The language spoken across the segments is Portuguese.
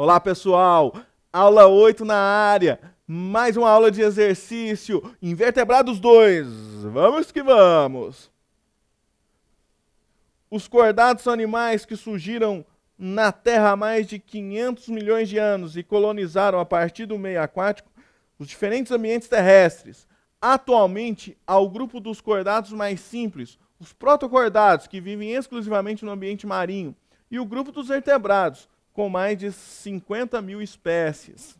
Olá, pessoal! Aula 8 na área. Mais uma aula de exercício. Invertebrados 2. Vamos que vamos! Os cordados são animais que surgiram na Terra há mais de 500 milhões de anos e colonizaram, a partir do meio aquático, os diferentes ambientes terrestres. Atualmente, há o grupo dos cordados mais simples, os protocordados, que vivem exclusivamente no ambiente marinho, e o grupo dos vertebrados, com mais de 50 mil espécies.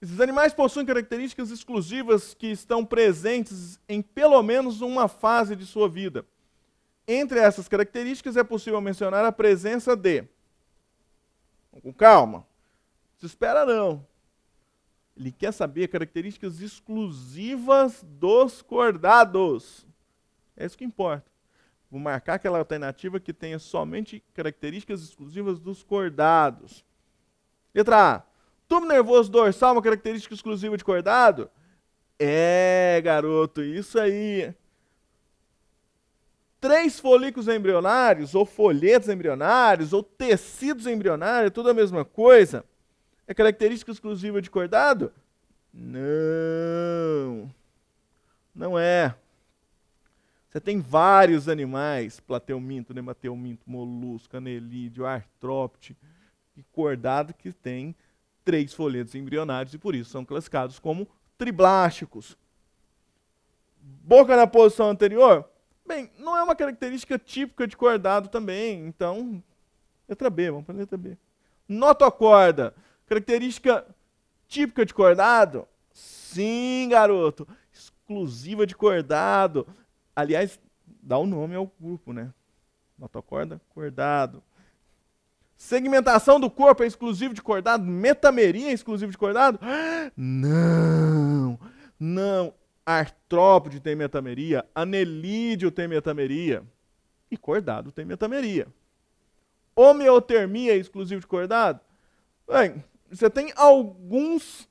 Esses animais possuem características exclusivas que estão presentes em pelo menos uma fase de sua vida. Entre essas características é possível mencionar a presença de. Com calma. Se espera não. Ele quer saber características exclusivas dos cordados. É isso que importa. Vou marcar aquela alternativa que tenha somente características exclusivas dos cordados. Letra A. Tubo nervoso dorsal, uma característica exclusiva de cordado? É, garoto, isso aí. Três folículos embrionários, ou folhetos embrionários, ou tecidos embrionários, tudo a mesma coisa. É característica exclusiva de cordado? Não. Não é. Você tem vários animais, plateuminto, nemateuminto, molusco, anelídeo, artrópode e cordado, que tem três folhetos embrionários e por isso são classificados como triblásticos. Boca na posição anterior? Bem, não é uma característica típica de cordado também, então, letra B, vamos para a letra B. Notocorda, característica típica de cordado? Sim, garoto, exclusiva de cordado. Aliás, dá o um nome ao grupo, né? Nota corda, cordado. Segmentação do corpo é exclusivo de cordado? Metameria é exclusivo de cordado? Não! Não! Artrópode tem metameria, anelídeo tem metameria e cordado tem metameria. Homeotermia é exclusivo de cordado? Bem, você tem alguns,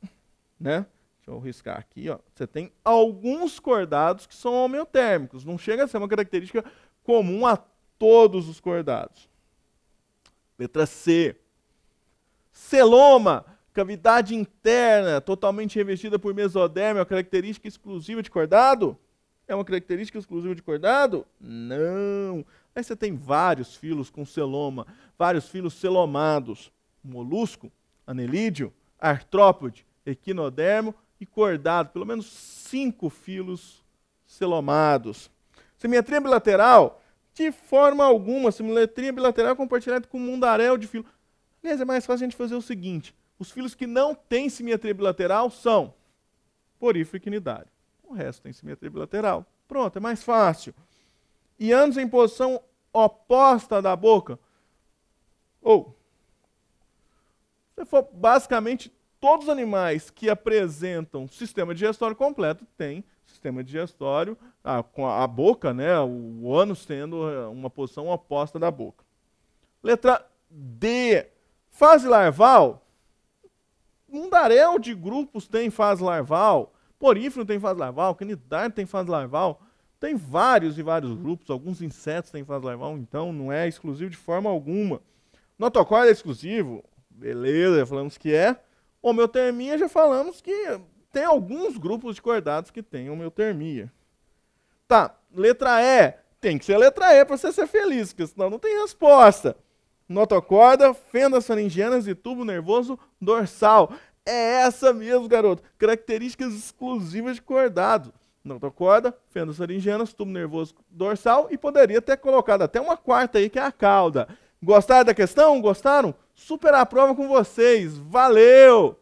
né? Deixa eu riscar aqui, ó. Você tem alguns cordados que são homeotérmicos. Não chega a ser uma característica comum a todos os cordados. Letra C. Celoma, cavidade interna, totalmente revestida por mesoderma, é uma característica exclusiva de cordado? É uma característica exclusiva de cordado? Não. Aí você tem vários filos com celoma, vários filos celomados. Molusco, anelídeo, artrópode, equinodermo e cordado, pelo menos cinco filos selomados. Simetria bilateral, de forma alguma, simetria bilateral é compartilhada com um mundaréu de filo. Aliás, é mais fácil a gente fazer o seguinte: os filos que não têm simetria bilateral são porífero e quinidário. O resto tem simetria bilateral. Pronto, é mais fácil. E anos em posição oposta da boca. Ou, oh. se for basicamente todos os animais que apresentam sistema digestório completo têm sistema digestório com a, a, boca, né, o ânus tendo é, uma posição oposta da boca. Letra D. Fase larval. Mundaréu de grupos tem fase larval, porífero tem fase larval, canidário tem fase larval. Tem vários e vários grupos, alguns insetos têm fase larval, então não é exclusivo de forma alguma. Notocorda é exclusivo? Beleza, falamos que é. Homeotermia, já falamos que tem alguns grupos de cordados que têm homeotermia. Tá, letra E. Tem que ser letra E para você ser feliz, porque senão não tem resposta. Notocorda, fendas faringianas e tubo nervoso dorsal. É essa mesmo, garoto. Características exclusivas de cordado. Notocorda, fendas faringianas, tubo nervoso dorsal e poderia ter colocado até uma quarta aí, que é a cauda. Gostaram da questão? Gostaram? superar a prova com vocês. Valeu!